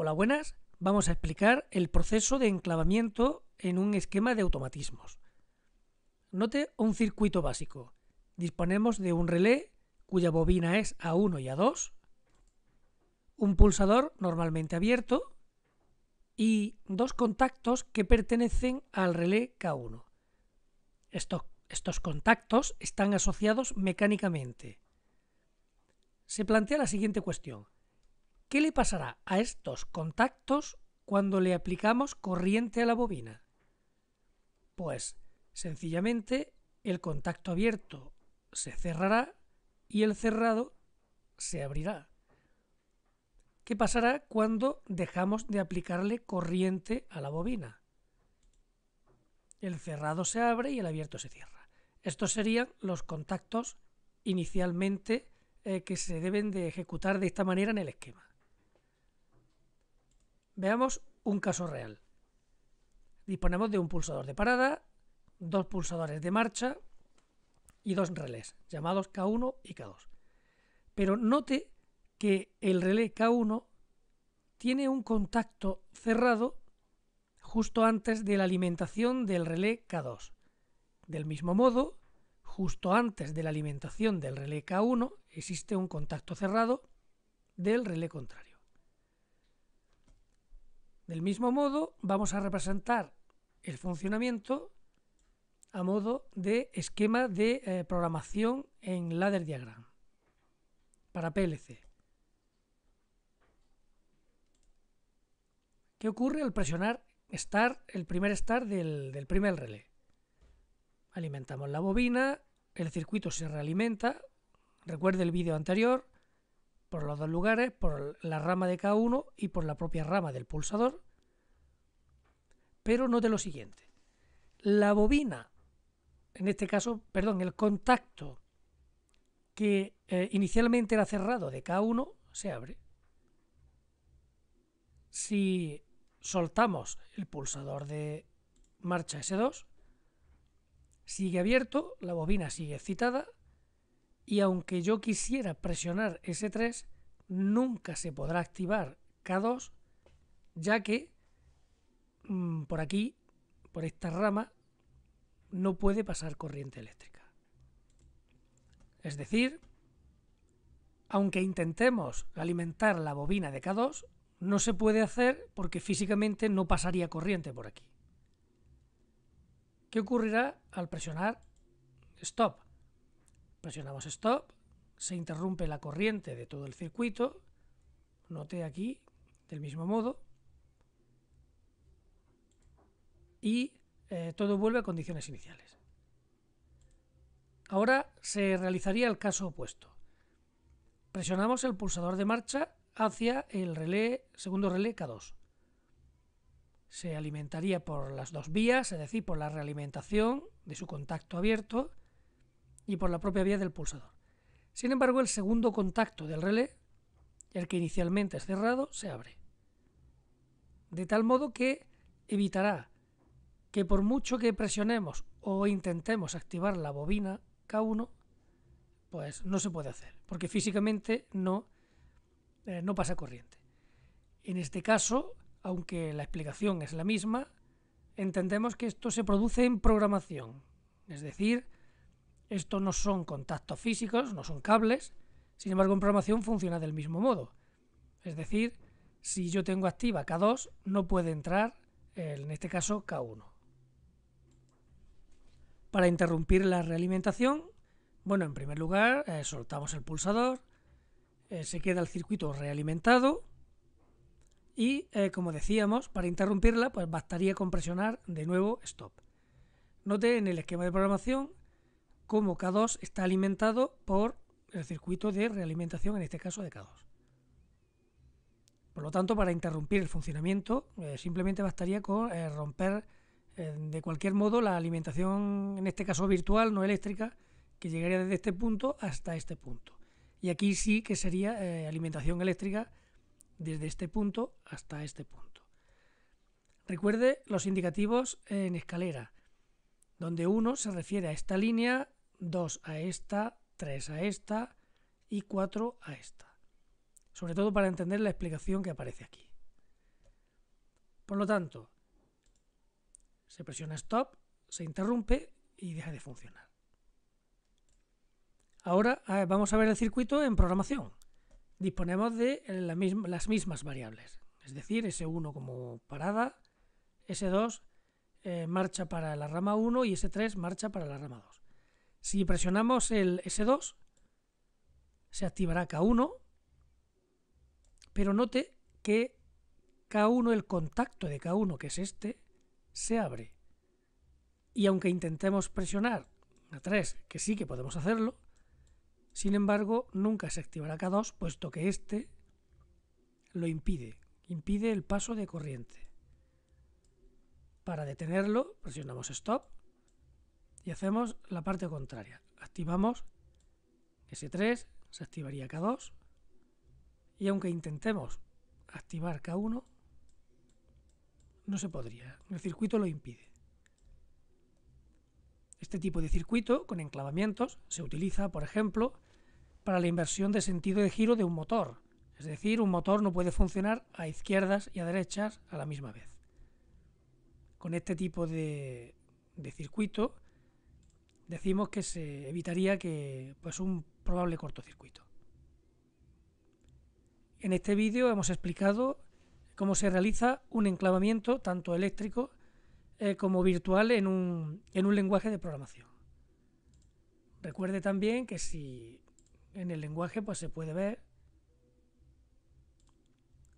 Hola, buenas. Vamos a explicar el proceso de enclavamiento en un esquema de automatismos. Note un circuito básico. Disponemos de un relé cuya bobina es A1 y A2, un pulsador normalmente abierto y dos contactos que pertenecen al relé K1. Estos, estos contactos están asociados mecánicamente. Se plantea la siguiente cuestión ¿Qué le pasará a estos contactos cuando le aplicamos corriente a la bobina? Pues sencillamente el contacto abierto se cerrará y el cerrado se abrirá. ¿Qué pasará cuando dejamos de aplicarle corriente a la bobina? El cerrado se abre y el abierto se cierra. Estos serían los contactos inicialmente eh, que se deben de ejecutar de esta manera en el esquema. Veamos un caso real. Disponemos de un pulsador de parada, dos pulsadores de marcha y dos relés, llamados K1 y K2. Pero note que el relé K1 tiene un contacto cerrado justo antes de la alimentación del relé K2. Del mismo modo, justo antes de la alimentación del relé K1 existe un contacto cerrado del relé contrario. Del mismo modo, vamos a representar el funcionamiento a modo de esquema de eh, programación en ladder diagram para PLC. ¿Qué ocurre al presionar el primer start del, del primer relé? Alimentamos la bobina, el circuito se realimenta, recuerde el vídeo anterior, por los dos lugares, por la rama de K1 y por la propia rama del pulsador. Pero no de lo siguiente. La bobina, en este caso, perdón, el contacto que eh, inicialmente era cerrado de K1 se abre. Si soltamos el pulsador de marcha S2, sigue abierto, la bobina sigue excitada y aunque yo quisiera presionar S3, nunca se podrá activar K2, ya que mm, por aquí, por esta rama, no puede pasar corriente eléctrica. Es decir, aunque intentemos alimentar la bobina de K2, no se puede hacer porque físicamente no pasaría corriente por aquí. ¿Qué ocurrirá al presionar stop? presionamos stop, se interrumpe la corriente de todo el circuito, note aquí del mismo modo, y eh, todo vuelve a condiciones iniciales. Ahora se realizaría el caso opuesto. Presionamos el pulsador de marcha hacia el relé, segundo relé K2. Se alimentaría por las dos vías, es decir, por la realimentación de su contacto abierto y por la propia vía del pulsador. Sin embargo, el segundo contacto del relé, el que inicialmente es cerrado, se abre. De tal modo que evitará que por mucho que presionemos o intentemos activar la bobina K1, pues no se puede hacer, porque físicamente no, eh, no pasa corriente. En este caso, aunque la explicación es la misma, entendemos que esto se produce en programación, es decir, estos no son contactos físicos, no son cables, sin embargo en programación funciona del mismo modo. Es decir, si yo tengo activa K2, no puede entrar, en este caso, K1. Para interrumpir la realimentación, bueno, en primer lugar, eh, soltamos el pulsador, eh, se queda el circuito realimentado y, eh, como decíamos, para interrumpirla, pues bastaría con presionar de nuevo Stop. Note en el esquema de programación como K2 está alimentado por el circuito de realimentación, en este caso de K2. Por lo tanto, para interrumpir el funcionamiento, eh, simplemente bastaría con eh, romper eh, de cualquier modo la alimentación, en este caso virtual, no eléctrica, que llegaría desde este punto hasta este punto. Y aquí sí que sería alimentación eléctrica desde este punto hasta este punto. Recuerde los indicativos en escalera, donde uno se refiere a esta línea 2 a esta, 3 a esta y 4 a esta. Sobre todo para entender la explicación que aparece aquí. Por lo tanto, se presiona stop, se interrumpe y deja de funcionar. Ahora vamos a ver el circuito en programación. Disponemos de las mismas variables, es decir, S1 como parada, S2 eh, marcha para la rama 1 y S3 marcha para la rama 2. Si presionamos el S2, se activará K1, pero note que K1, el contacto de K1, que es este, se abre. Y aunque intentemos presionar a 3, que sí que podemos hacerlo, sin embargo, nunca se activará K2, puesto que este lo impide, impide el paso de corriente. Para detenerlo, presionamos Stop y hacemos la parte contraria. Activamos S3, se activaría K2 y aunque intentemos activar K1, no se podría, el circuito lo impide. Este tipo de circuito con enclavamientos se utiliza, por ejemplo, para la inversión de sentido de giro de un motor. Es decir, un motor no puede funcionar a izquierdas y a derechas a la misma vez. Con este tipo de, de circuito decimos que se evitaría que pues un probable cortocircuito. En este vídeo hemos explicado cómo se realiza un enclavamiento tanto eléctrico eh, como virtual en un, lenguaje de programación. Recuerde también que si en el lenguaje pues se puede ver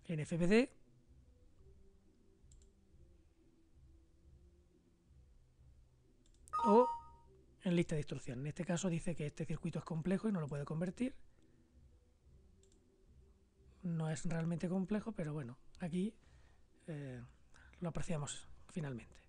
en FPD o en lista de instrucción. En este caso dice que este circuito es complejo y no lo puede convertir. No es realmente complejo, pero bueno, aquí eh, lo apreciamos finalmente.